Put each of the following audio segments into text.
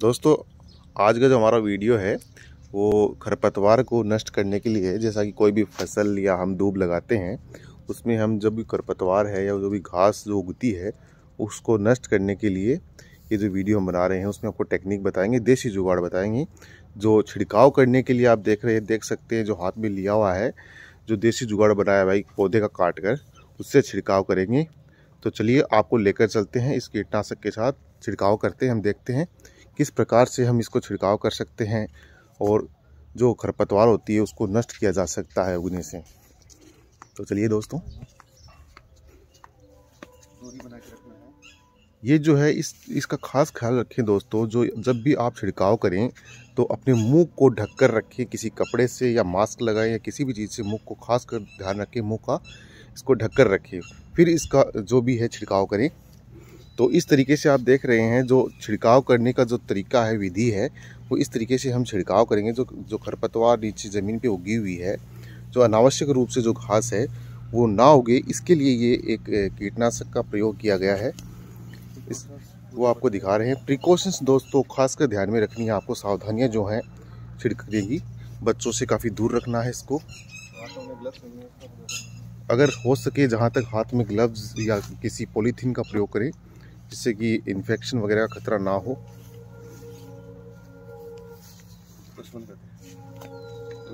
दोस्तों आज का जो हमारा वीडियो है वो खरपतवार को नष्ट करने के लिए है जैसा कि कोई भी फसल या हम डूब लगाते हैं उसमें हम जब भी खरपतवार है या जो भी घास जो उगती है उसको नष्ट करने के लिए ये जो वीडियो हम बना रहे हैं उसमें आपको टेक्निक बताएंगे देसी जुगाड़ बताएंगे जो छिड़काव करने के लिए आप देख रहे हैं देख सकते हैं जो हाथ में लिया हुआ है जो देसी जुगाड़ बनाया भाई पौधे का काट कर उससे छिड़काव करेंगे तो चलिए आपको लेकर चलते हैं इस कीटनाशक के साथ छिड़काव करते हैं हम देखते हैं किस प्रकार से हम इसको छिड़काव कर सकते हैं और जो खरपतवार होती है उसको नष्ट किया जा सकता है उगने से तो चलिए दोस्तों ये जो है इस इसका खास ख्याल रखें दोस्तों जो जब भी आप छिड़काव करें तो अपने मुंह को ढककर रखें किसी कपड़े से या मास्क लगाएं या किसी भी चीज़ से मुंह को खास कर ध्यान रखें मुंह का इसको ढककर रखें फिर इसका जो भी है छिड़काव करें तो इस तरीके से आप देख रहे हैं जो छिड़काव करने का जो तरीका है विधि है वो इस तरीके से हम छिड़काव करेंगे जो जो खरपतवार नीचे ज़मीन पे उगी हुई है जो अनावश्यक रूप से जो घास है वो ना उगे इसके लिए ये एक कीटनाशक का प्रयोग किया गया है इस वो आपको दिखा रहे हैं प्रिकॉशंस दोस्तों खासकर ध्यान में रखनी है आपको सावधानियाँ जो हैं छिड़क की बच्चों से काफ़ी दूर रखना है इसको अगर हो सके जहाँ तक हाथ में ग्लव्स या किसी पॉलीथीन का प्रयोग करें जिससे कि इन्फेक्शन वगैरह का खतरा ना हो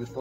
बंद